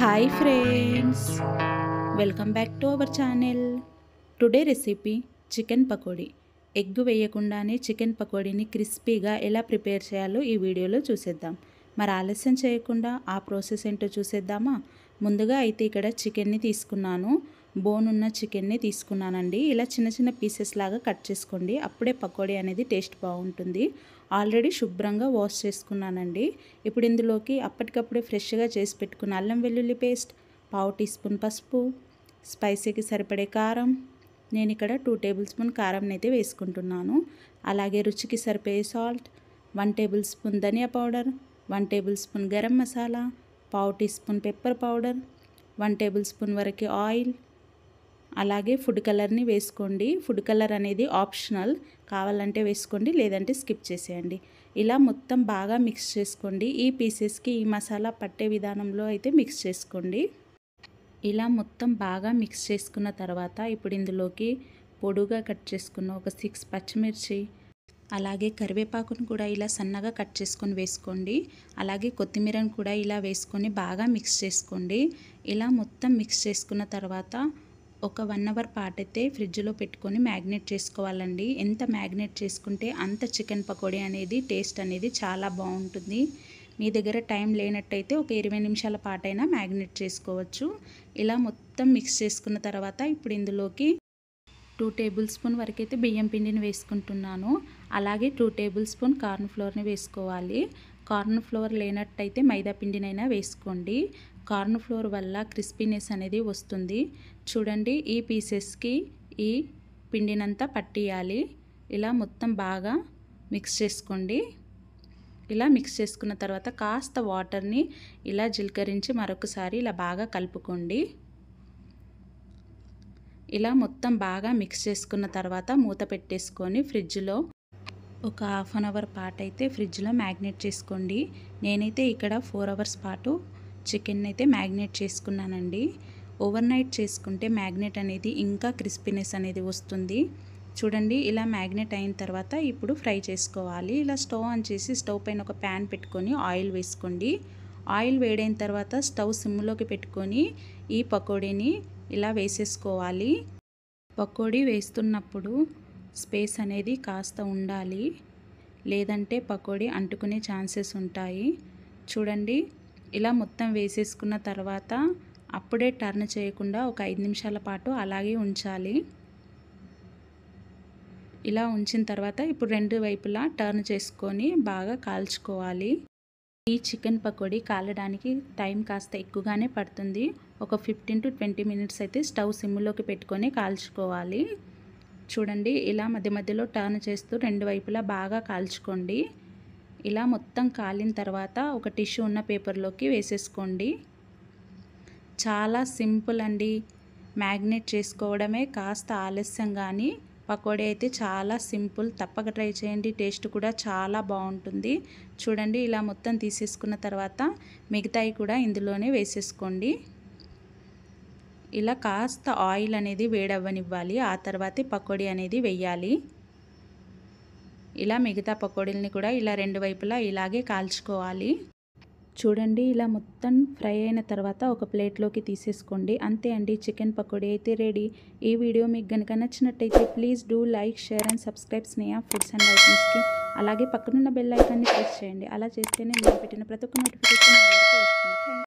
hi friends welcome back to our channel today recipe chicken pakodi egg వేయకుండానే chicken పకోడీని క్రిస్పీగా ఎలా ప్రిపేర్ చేయాలో ఈ వీడియోలో చూసేద్దాం మరి ఆలస్యం చేయకుండా ఆ ప్రాసెస్ ఏంటో చూసేద్దామా ముందుగా అయితే ఇక్కడ చికెన్ని తీసుకున్నాను బోన్ ఉన్న చికెన్ని తీసుకున్నానండి ఇలా చిన్న చిన్న పీసెస్ లాగా కట్ చేసుకోండి అప్పుడే పకోడీ అనేది టేస్ట్ బాగుంటుంది ఆల్రెడీ శుభ్రంగా వాష్ చేసుకున్నానండి ఇప్పుడు ఇందులోకి అప్పటికప్పుడే ఫ్రెష్గా చేసి పెట్టుకున్న అల్లం వెల్లుల్లి పేస్ట్ పావు టీ స్పూన్ పసుపు స్పైసీకి సరిపడే కారం నేను ఇక్కడ టూ టేబుల్ స్పూన్ కారం అయితే వేసుకుంటున్నాను అలాగే రుచికి సరిపోయే సాల్ట్ వన్ టేబుల్ స్పూన్ ధనియా powder one tablespoon garam masala పావు teaspoon pepper powder one tablespoon వరకు ఆయిల్ అలాగే ఫుడ్ కలర్ని వేసుకోండి ఫుడ్ కలర్ అనేది ఆప్షనల్ కావాలంటే వేసుకోండి లేదంటే స్కిప్ చేసేయండి ఇలా మొత్తం బాగా మిక్స్ చేసుకోండి ఈ పీసెస్కి ఈ మసాలా పట్టే విధానంలో అయితే మిక్స్ చేసుకోండి ఇలా మొత్తం బాగా మిక్స్ చేసుకున్న తర్వాత ఇప్పుడు ఇందులోకి పొడుగా కట్ చేసుకున్న ఒక సిక్స్ పచ్చిమిర్చి అలాగే కరివేపాకును కూడా ఇలా సన్నగా కట్ చేసుకొని వేసుకోండి అలాగే కొత్తిమీరను కూడా ఇలా వేసుకొని బాగా మిక్స్ చేసుకోండి ఇలా మొత్తం మిక్స్ చేసుకున్న తర్వాత ఒక వన్ అవర్ పాటు అయితే ఫ్రిడ్జ్లో పెట్టుకొని మ్యాగ్నేట్ చేసుకోవాలండి ఎంత మ్యాగ్నేట్ చేసుకుంటే అంత చికెన్ పకోడీ అనేది టేస్ట్ అనేది చాలా బాగుంటుంది మీ దగ్గర టైం లేనట్టయితే ఒక ఇరవై నిమిషాల పాటైనా మ్యాగ్నేట్ చేసుకోవచ్చు ఇలా మొత్తం మిక్స్ చేసుకున్న తర్వాత ఇప్పుడు ఇందులోకి టూ టేబుల్ స్పూన్ వరకైతే బియ్యం పిండిని వేసుకుంటున్నాను అలాగే టూ టేబుల్ స్పూన్ కార్న్ ఫ్లోర్ని వేసుకోవాలి కార్న్ ఫ్లోర్ లేనట్టయితే మైదా పిండినైనా వేసుకోండి కార్న్ ఫ్లోర్ వల్ల క్రిస్పీనెస్ అనేది వస్తుంది చూడండి ఈ పీసెస్కి ఈ పిండినంతా పట్టియాలి ఇలా మొత్తం బాగా మిక్స్ చేసుకోండి ఇలా మిక్స్ చేసుకున్న తర్వాత కాస్త వాటర్ని ఇలా జీలకరించి మరొకసారి ఇలా బాగా కలుపుకోండి ఇలా మొత్తం బాగా మిక్స్ చేసుకున్న తర్వాత మూత పెట్టేసుకొని ఫ్రిడ్జ్లో ఒక హాఫ్ అన్ అవర్ పాటు అయితే ఫ్రిడ్జ్లో మ్యాగ్నెట్ చేసుకోండి నేనైతే ఇక్కడ ఫోర్ అవర్స్ పాటు చికెన్ అయితే మ్యాగ్నేట్ చేసుకున్నానండి ఓవర్ నైట్ చేసుకుంటే మ్యాగ్నెట్ అనేది ఇంకా క్రిస్పీనెస్ అనేది వస్తుంది చూడండి ఇలా మ్యాగ్నెట్ అయిన తర్వాత ఇప్పుడు ఫ్రై చేసుకోవాలి ఇలా స్టవ్ ఆన్ చేసి స్టవ్ పైన ఒక ప్యాన్ పెట్టుకొని ఆయిల్ వేసుకోండి ఆయిల్ వేడైన తర్వాత స్టవ్ సిమ్లోకి పెట్టుకొని ఈ పకోడీని ఇలా వేసేసుకోవాలి పకోడీ వేస్తున్నప్పుడు స్పేస్ అనేది కాస్త ఉండాలి లేదంటే పకోడీ అంటుకునే ఛాన్సెస్ ఉంటాయి చూడండి ఇలా మొత్తం వేసేసుకున్న తర్వాత అప్పుడే టర్న్ చేయకుండా ఒక ఐదు నిమిషాల పాటు అలాగే ఉంచాలి ఇలా ఉంచిన తర్వాత ఇప్పుడు రెండు వైపులా టర్న్ చేసుకొని బాగా కాల్చుకోవాలి ఈ చికెన్ పకోడీ కాలడానికి టైం కాస్త ఎక్కువగానే పడుతుంది ఒక ఫిఫ్టీన్ టు ట్వంటీ మినిట్స్ అయితే స్టవ్ సిమ్లోకి పెట్టుకొని కాల్చుకోవాలి చూడండి ఇలా మధ్య మధ్యలో టర్న్ చేస్తూ రెండు వైపులా బాగా కాల్చుకోండి ఇలా మొత్తం కాలిన తర్వాత ఒక టిష్యూ ఉన్న పేపర్లోకి వేసేసుకోండి చాలా సింపుల్ అండి మ్యాగ్నెట్ చేసుకోవడమే కాస్త ఆలస్యం కానీ పకోడీ అయితే చాలా సింపుల్ తప్పక ట్రై చేయండి టేస్ట్ కూడా చాలా బాగుంటుంది చూడండి ఇలా మొత్తం తీసేసుకున్న తర్వాత మిగతాయి కూడా ఇందులోనే వేసేసుకోండి ఇలా కాస్త ఆయిల్ అనేది వేడవ్వనివ్వాలి ఆ తర్వాతే పకోడీ అనేది వేయాలి ఇలా మిగతా పకోడీలని కూడా ఇలా రెండు వైపులా ఇలాగే కాల్చుకోవాలి చూడండి ఇలా మొత్తం ఫ్రై అయిన తర్వాత ఒక ప్లేట్లోకి తీసేసుకోండి అంతే అండి చికెన్ పకోడీ అయితే రెడీ ఈ వీడియో మీకు కనుక నచ్చినట్టయితే please do like share and subscribe Sneha foods and ఐటమ్స్కి అలాగే పక్కనున్న బెల్లైకాన్ని ప్రెస్ చేయండి అలా చేస్తేనే మేము పెట్టిన ప్రతి ఒక్క నోటిఫికేషన్